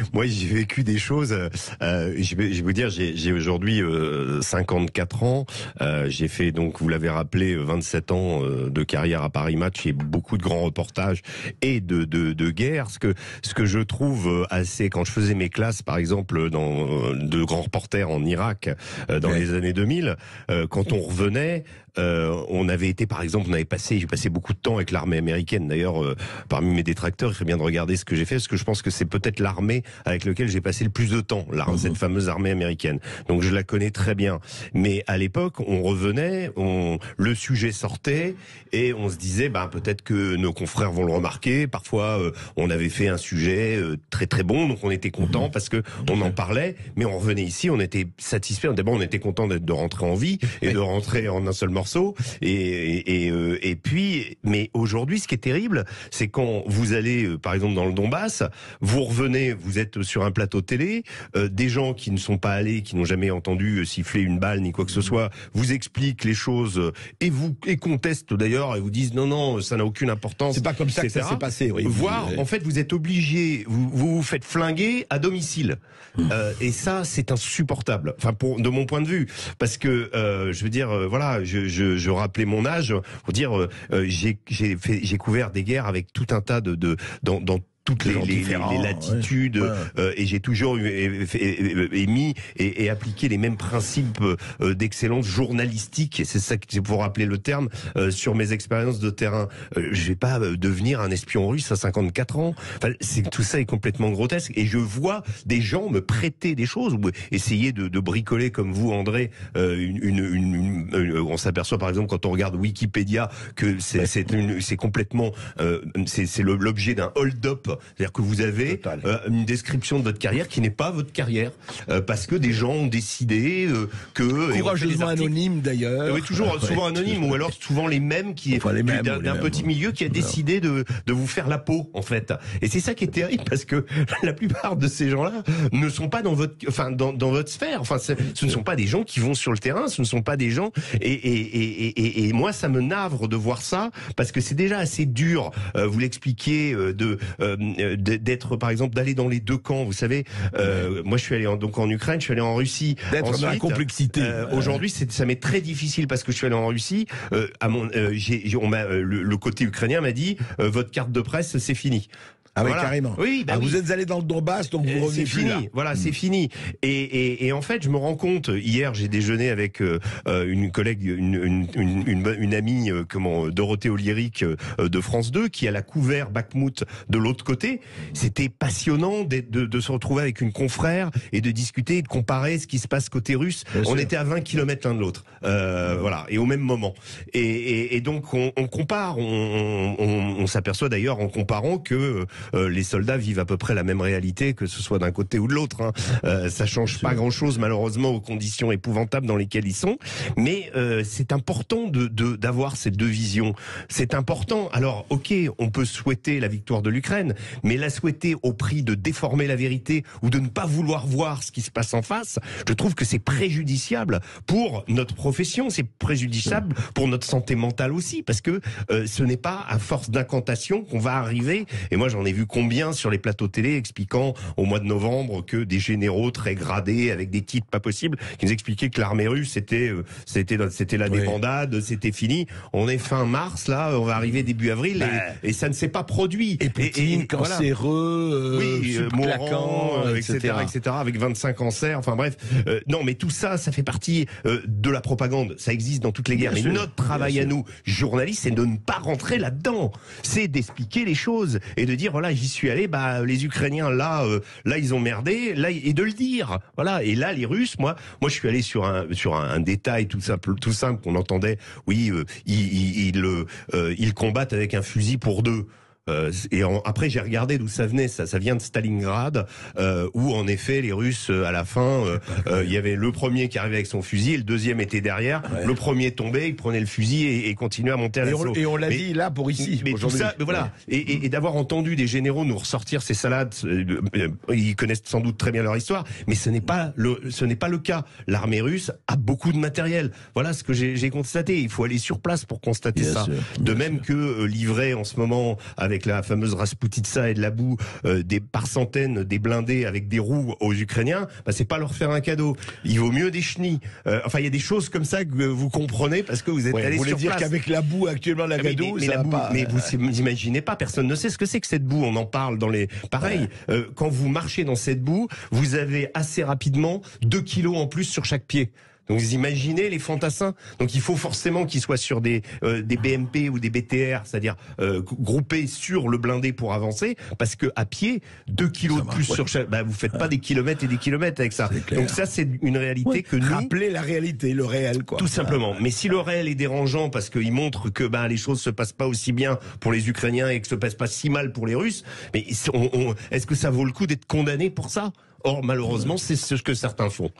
moi, j'ai vécu des choses. Euh, euh je, vais, je, vous dire, j'ai aujourd'hui euh, 54 ans. Euh, j'ai fait, donc, vous l'avez rappelé, 27 ans euh, de carrière à Paris Match et beaucoup de grands reportages et de, de, de guerre. Ce que, ce que je trouve euh, assez, quand je faisais mes classes, par exemple, dans de grands reporters en Irak dans les années 2000, quand on revenait, euh, on avait été, par exemple, on avait passé, j'ai passé beaucoup de temps avec l'armée américaine. D'ailleurs, euh, parmi mes détracteurs, il serait bien de regarder ce que j'ai fait, parce que je pense que c'est peut-être l'armée avec laquelle j'ai passé le plus de temps, mhm. cette fameuse armée américaine. Donc je la connais très bien. Mais à l'époque, on revenait, on, le sujet sortait, et on se disait, bah peut-être que nos confrères vont le remarquer. Parfois, euh, on avait fait un sujet très très bon, donc on était content mhm. parce que on en parlait, mais on revenait ici, on était satisfait. D'abord, on était content de rentrer en vie et de rentrer en un seul moment euh, et, puis, mais aujourd'hui, ce qui est terrible, c'est quand vous allez, euh, par exemple, dans le Donbass, vous revenez, vous êtes sur un plateau télé, euh, des gens qui ne sont pas allés, qui n'ont jamais entendu siffler une balle ni quoi que ce mmh. soit, vous expliquent les choses et vous et contestent d'ailleurs et vous disent non non, ça n'a aucune importance. C'est pas comme ça que ça s'est passé. Oui. Voir, en fait, vous êtes obligé, vous, vous vous faites flinguer à domicile. Mmh. et ça, c'est insupportable. Enfin, pour, de mon point de vue, parce que je veux dire, voilà, je je, rappelais mon âge pour dire euh, j'ai couvert des guerres avec tout un tas de, dans, dans les, les, latitudes euh, et j'ai toujours émis et, et, appliqué les mêmes principes euh, d'excellence journalistique et c'est ça que pour rappeler le terme euh, sur mes expériences de terrain. Euh, je vais pas devenir un espion russe à 54 ans. Enfin, c'est tout ça est complètement grotesque et je vois des gens me prêter des choses ou essayer de, de bricoler comme vous André une, une, on s'aperçoit par exemple quand on regarde Wikipédia que c'est complètement c'est l'objet d'un hold-up c'est-à-dire que vous avez euh, une description de votre carrière qui n'est pas votre carrière, euh, parce que des gens ont décidé euh, que... Courageusement anonyme d'ailleurs. Oui, toujours, souvent anonyme, ou alors souvent les mêmes qui d'un petit milieu qui a décidé de, de, vous faire la peau, en fait. Et c'est ça qui est terrible, parce que la plupart de ces gens-là ne sont pas dans votre, enfin, dans, dans votre sphère. Enfin, ce ne sont pas des gens qui vont sur le terrain, ce ne sont pas des gens... Et, et, et, et moi, ça me navre de voir ça, parce que c'est déjà assez dur, euh, vous l'expliquez, de... Euh, d'être par exemple d'aller dans les deux camps. Vous savez, euh, moi je suis allé en, donc en Ukraine, je suis allé en Russie. D'être dans complexité. Euh, aujourd'hui, ça m'est très difficile parce que je suis allé en Russie. à mon, le, côté ukrainien m'a dit votre carte de presse, c'est fini. Ah oui, carrément. Oui, bah ah, Vous êtes allé dans le Donbass, donc vous euh, revenez plus fini. Voilà, c'est hmm. fini. Et, et, et, en fait, je me rends compte, hier, j'ai déjeuné avec euh, euh, une collègue, une, une, une, une amie, comment, Dorothée O'Lyric de France 2, qui a la couvert Bakhmut de l'autre côté. C'était passionnant de, de, se retrouver avec une confrère et de discuter et de comparer ce qui se passe côté russe. on était à 20 km l'un de l'autre. voilà, et au même moment. Et, et donc, on, on compare, on, on, on s'aperçoit d'ailleurs en comparant que euh, les soldats vivent à peu près la même réalité, que ce soit d'un côté ou de l'autre. Hein. Euh, ça change pas grand-chose, malheureusement, aux conditions épouvantables dans lesquelles ils sont. Mais euh, c'est important de d'avoir ces deux visions. C'est important. Alors, ok, on peut souhaiter la victoire de l'Ukraine, mais la souhaiter au prix de déformer la vérité ou de ne pas vouloir voir ce qui se passe en face, je trouve que c'est préjudiciable pour notre profession, c'est préjudiciable pour notre santé mentale aussi, parce que ce n'est pas à force d'incantation qu'on va arriver. Et moi, j'en ai vu combien sur les plateaux télé expliquant au mois de novembre que des généraux très gradés avec des titres pas possibles qui nous expliquaient que l'armée russe c'était euh, c'était c'était la débandade, c'était fini. On est fin mars là, on va arriver début avril et, bah. ça ne s'est pas produit. Et Poutine, cancéreux, etc., euh, euh, etc., avec 25 cancers. Enfin bref, non, mais tout ça, ça fait partie de la propagande. Ça existe dans toutes les guerres. mais notre travail à nous, journalistes, c'est de ne pas rentrer là-dedans. C'est d'expliquer les choses et de dire voilà, j'y suis allé, bah les Ukrainiens là, euh, là ils ont merdé, là et de le dire, voilà. Et là les Russes, moi, moi je suis allé sur un sur un, détail tout simple, tout simple qu'on entendait. Oui, euh, ils, ils, ils euh, combattent avec un fusil pour deux. Euh, et après, j'ai regardé d'où ça venait. Ça, ça vient de Stalingrad, euh, où en effet, les Russes, euh, à la fin, il y avait le premier qui arrivait avec son fusil, le deuxième était derrière. Le premier tombait, il prenait le fusil et, continuait à monter à l'assaut. Et on, l'a dit là pour ici. voilà. Et, d'avoir entendu des généraux nous ressortir ces salades, ils connaissent sans doute très bien leur histoire, mais ce n'est pas le, ce n'est pas le cas. L'armée russe a beaucoup de matériel. Voilà ce que j'ai constaté. Il faut aller sur place pour constater ça. de même que livré en ce moment. Avec avec la fameuse Rasputitsa et de la boue euh, des, par centaines des blindés avec des roues aux Ukrainiens, bah, c'est pas leur faire un cadeau. Il vaut mieux des chenilles. Euh, enfin, il y a des choses comme ça que vous comprenez parce que vous êtes ouais, vous voulez dire qu'avec la boue actuellement, la ah, mais, mais, la boue, pas... mais vous imaginez pas, personne ne sait ce que c'est que cette boue. On en parle dans les. Pareil, euh, quand vous marchez dans cette boue, vous avez assez rapidement 2 kilos en plus sur chaque pied. Donc vous imaginez les fantassins. Donc il faut forcément qu'ils soient sur des, euh, des BMP ou des BTR, c'est-à-dire euh, groupés sur le blindé pour avancer, parce que à pied, 2 kilos de plus sur chaque... Bah, vous faites pas des kilomètres et des kilomètres avec ça. Donc ça, c'est une réalité que nous... Appelez la réalité, le réel, quoi. Tout simplement. Mais si le réel est dérangeant parce qu'il montre que bah, les choses se passent pas aussi bien pour les Ukrainiens et que se passe pas si mal pour les Russes, mais est-ce que ça vaut le coup d'être condamné pour ça Or, malheureusement, c'est ce que certains font.